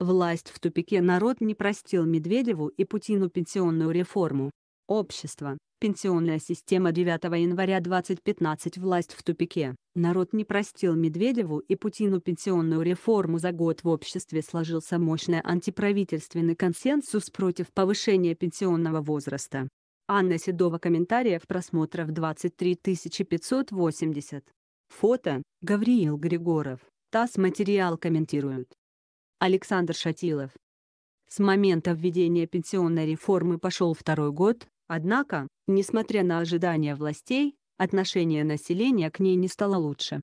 Власть в тупике народ не простил Медведеву и Путину пенсионную реформу. Общество. Пенсионная система 9 января 2015 «Власть в тупике». Народ не простил Медведеву и Путину пенсионную реформу за год в обществе сложился мощный антиправительственный консенсус против повышения пенсионного возраста. Анна Седова комментариев просмотров 23 580. Фото, Гавриил Григоров, ТАСС материал комментируют. Александр Шатилов. С момента введения пенсионной реформы пошел второй год, однако, несмотря на ожидания властей, отношение населения к ней не стало лучше.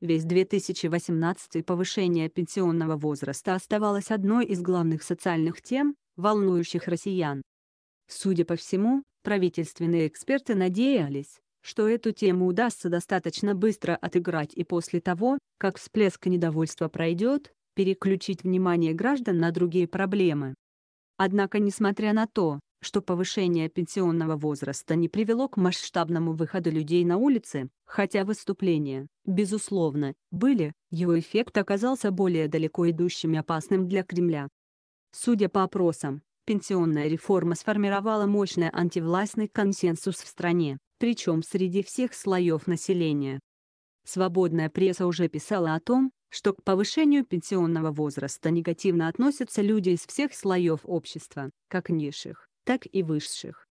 Весь 2018 повышение пенсионного возраста оставалось одной из главных социальных тем, волнующих россиян. Судя по всему, правительственные эксперты надеялись, что эту тему удастся достаточно быстро отыграть и после того, как всплеск недовольства пройдет, переключить внимание граждан на другие проблемы. Однако несмотря на то, что повышение пенсионного возраста не привело к масштабному выходу людей на улицы, хотя выступления, безусловно, были, его эффект оказался более далеко идущим и опасным для Кремля. Судя по опросам, пенсионная реформа сформировала мощный антивластный консенсус в стране, причем среди всех слоев населения. Свободная пресса уже писала о том, что к повышению пенсионного возраста негативно относятся люди из всех слоев общества, как низших, так и высших.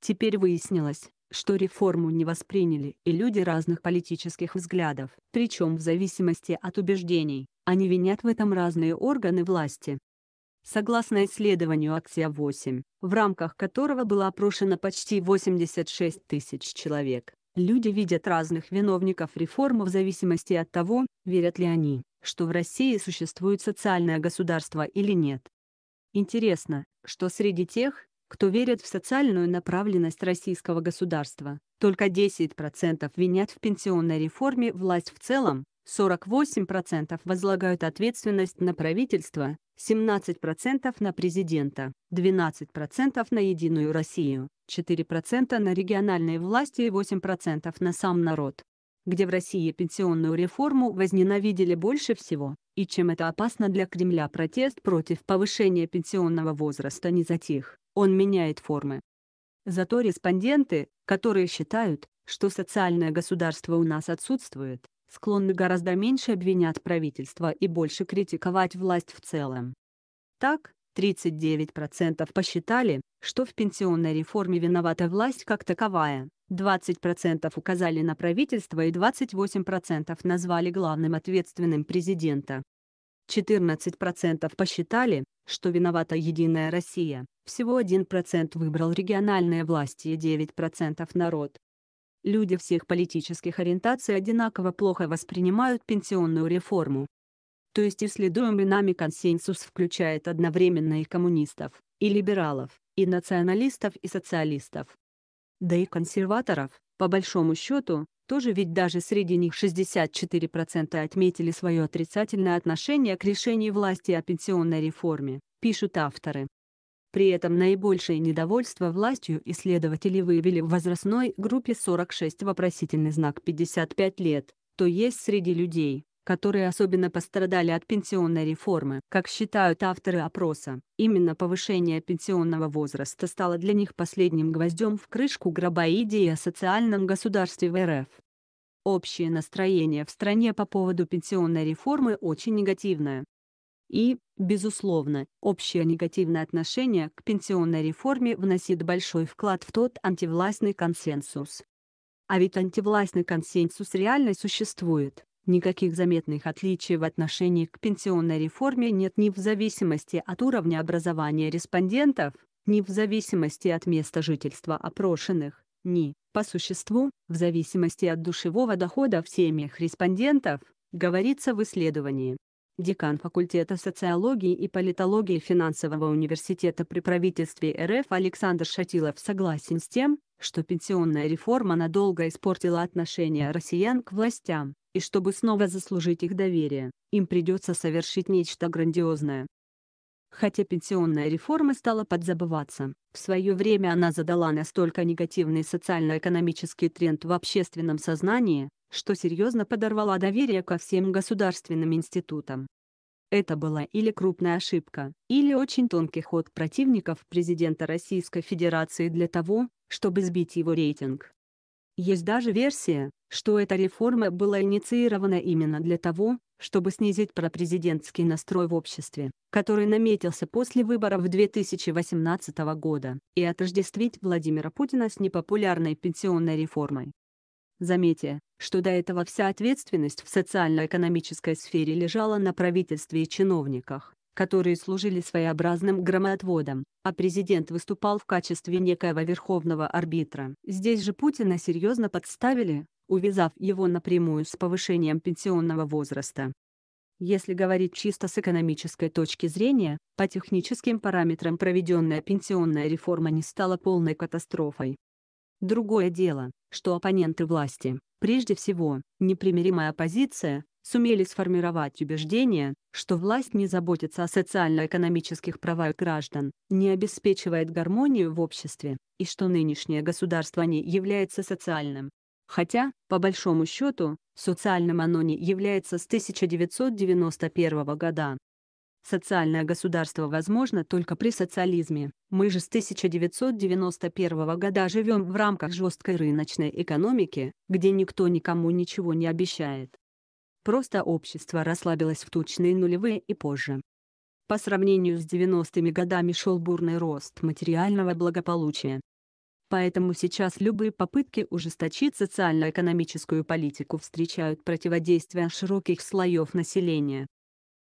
Теперь выяснилось, что реформу не восприняли и люди разных политических взглядов, причем в зависимости от убеждений, они винят в этом разные органы власти. Согласно исследованию «Акция-8», в рамках которого было опрошено почти 86 тысяч человек, Люди видят разных виновников реформы в зависимости от того, верят ли они, что в России существует социальное государство или нет. Интересно, что среди тех, кто верит в социальную направленность российского государства, только 10% винят в пенсионной реформе власть в целом, 48% возлагают ответственность на правительство, 17% на президента, 12% на Единую Россию, 4% на региональные власти и 8% на сам народ. Где в России пенсионную реформу возненавидели больше всего, и чем это опасно для Кремля протест против повышения пенсионного возраста не затих, он меняет формы. Зато респонденты, которые считают, что социальное государство у нас отсутствует, склонны гораздо меньше обвинять правительство и больше критиковать власть в целом. Так, 39% посчитали, что в пенсионной реформе виновата власть как таковая, 20% указали на правительство и 28% назвали главным ответственным президента. 14% посчитали, что виновата «Единая Россия», всего 1% выбрал региональные власти и 9% народ люди всех политических ориентаций одинаково плохо воспринимают пенсионную реформу. То есть исследуемый нами консенсус включает одновременно и коммунистов, и либералов, и националистов и социалистов. Да и консерваторов, по большому счету, тоже ведь даже среди них 64% отметили свое отрицательное отношение к решению власти о пенсионной реформе, пишут авторы. При этом наибольшее недовольство властью исследователи выявили в возрастной группе 46 вопросительный знак 55 лет, то есть среди людей, которые особенно пострадали от пенсионной реформы. Как считают авторы опроса, именно повышение пенсионного возраста стало для них последним гвоздем в крышку гроба идеи о социальном государстве в РФ. Общее настроение в стране по поводу пенсионной реформы очень негативное. И, безусловно, общее негативное отношение к пенсионной реформе вносит большой вклад в тот антивластный консенсус. А ведь антивластный консенсус реально существует. Никаких заметных отличий в отношении к пенсионной реформе нет ни в зависимости от уровня образования респондентов, ни в зависимости от места жительства опрошенных, ни, по существу, в зависимости от душевого дохода в семьях респондентов, говорится в исследовании декан факультета социологии и политологии финансового университета при правительстве РФ Александр Шатилов согласен с тем, что пенсионная реформа надолго испортила отношение россиян к властям, и чтобы снова заслужить их доверие, им придется совершить нечто грандиозное. Хотя пенсионная реформа стала подзабываться, в свое время она задала настолько негативный социально-экономический тренд в общественном сознании, что серьезно подорвало доверие ко всем государственным институтам. Это была или крупная ошибка, или очень тонкий ход противников президента Российской Федерации для того, чтобы сбить его рейтинг. Есть даже версия, что эта реформа была инициирована именно для того, чтобы снизить пропрезидентский настрой в обществе, который наметился после выборов 2018 года, и отождествить Владимира Путина с непопулярной пенсионной реформой. Заметьте, что до этого вся ответственность в социально-экономической сфере лежала на правительстве и чиновниках, которые служили своеобразным громоотводом, а президент выступал в качестве некоего верховного арбитра. Здесь же Путина серьезно подставили, увязав его напрямую с повышением пенсионного возраста. Если говорить чисто с экономической точки зрения, по техническим параметрам проведенная пенсионная реформа не стала полной катастрофой. Другое дело, что оппоненты власти, прежде всего, непримиримая оппозиция, сумели сформировать убеждение, что власть не заботится о социально-экономических правах граждан, не обеспечивает гармонию в обществе, и что нынешнее государство не является социальным. Хотя, по большому счету, социальным оно не является с 1991 года. Социальное государство возможно только при социализме. Мы же с 1991 года живем в рамках жесткой рыночной экономики, где никто никому ничего не обещает. Просто общество расслабилось в тучные нулевые и позже. По сравнению с 90-ми годами шел бурный рост материального благополучия. Поэтому сейчас любые попытки ужесточить социально-экономическую политику встречают противодействие широких слоев населения.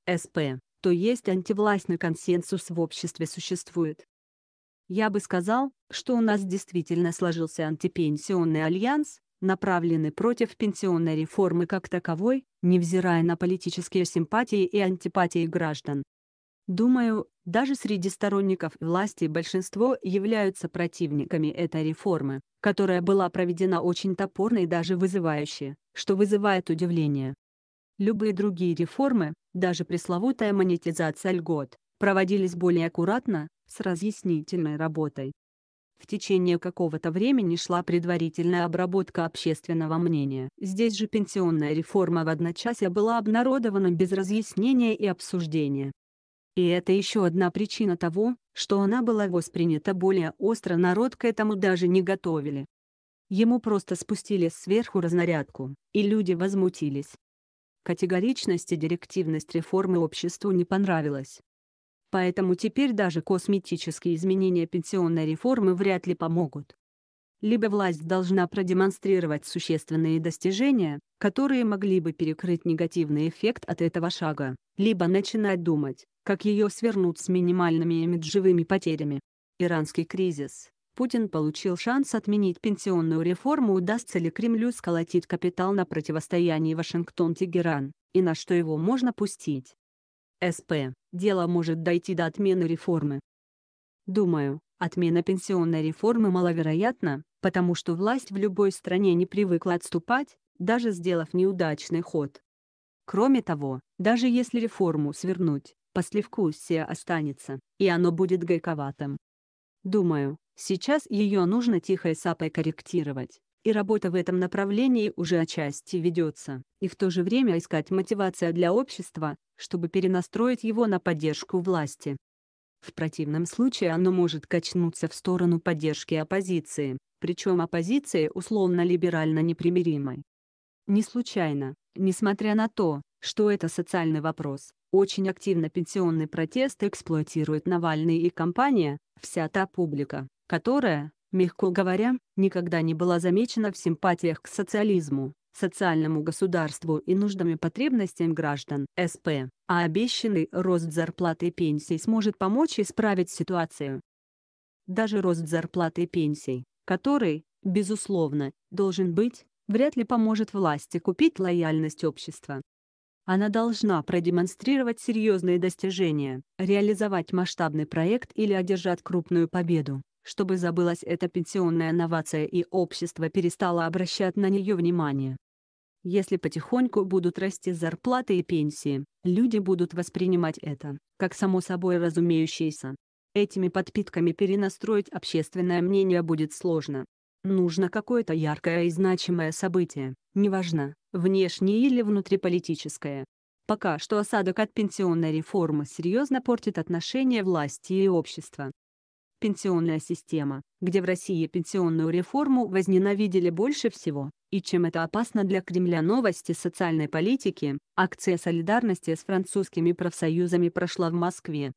СП то есть антивластный консенсус в обществе существует. Я бы сказал, что у нас действительно сложился антипенсионный альянс, направленный против пенсионной реформы как таковой, невзирая на политические симпатии и антипатии граждан. Думаю, даже среди сторонников власти большинство являются противниками этой реформы, которая была проведена очень топорно и даже вызывающе, что вызывает удивление. Любые другие реформы, даже пресловутая монетизация льгот, проводились более аккуратно, с разъяснительной работой. В течение какого-то времени шла предварительная обработка общественного мнения. Здесь же пенсионная реформа в одночасье была обнародована без разъяснения и обсуждения. И это еще одна причина того, что она была воспринята более остро народ к этому даже не готовили. Ему просто спустили сверху разнарядку, и люди возмутились. Категоричность и директивность реформы обществу не понравилась. Поэтому теперь даже косметические изменения пенсионной реформы вряд ли помогут. Либо власть должна продемонстрировать существенные достижения, которые могли бы перекрыть негативный эффект от этого шага, либо начинать думать, как ее свернут с минимальными имиджевыми потерями. Иранский кризис Путин получил шанс отменить пенсионную реформу, удастся ли Кремлю сколотить капитал на противостоянии Вашингтон-Тегеран, и на что его можно пустить. СП. Дело может дойти до отмены реформы. Думаю, отмена пенсионной реформы маловероятна, потому что власть в любой стране не привыкла отступать, даже сделав неудачный ход. Кроме того, даже если реформу свернуть, послевкусие останется, и оно будет гайковатым. Думаю, Сейчас ее нужно тихой сапой корректировать. И работа в этом направлении уже отчасти ведется. И в то же время искать мотивация для общества, чтобы перенастроить его на поддержку власти. В противном случае оно может качнуться в сторону поддержки оппозиции, причем оппозиции условно-либерально непримиримой. Не случайно, несмотря на то, что это социальный вопрос, очень активно пенсионный протест эксплуатирует Навальный и компания, вся та публика, которая, мягко говоря, никогда не была замечена в симпатиях к социализму, социальному государству и нуждам и потребностям граждан СП, а обещанный рост зарплаты и пенсий сможет помочь исправить ситуацию. Даже рост зарплаты и пенсий, который, безусловно, должен быть, вряд ли поможет власти купить лояльность общества. Она должна продемонстрировать серьезные достижения, реализовать масштабный проект или одержать крупную победу чтобы забылась эта пенсионная новация и общество перестало обращать на нее внимание. Если потихоньку будут расти зарплаты и пенсии, люди будут воспринимать это, как само собой разумеющееся. Этими подпитками перенастроить общественное мнение будет сложно. Нужно какое-то яркое и значимое событие, неважно, внешнее или внутриполитическое. Пока что осадок от пенсионной реформы серьезно портит отношения власти и общества пенсионная система, где в России пенсионную реформу возненавидели больше всего, и чем это опасно для Кремля новости социальной политики, акция солидарности с французскими профсоюзами прошла в Москве.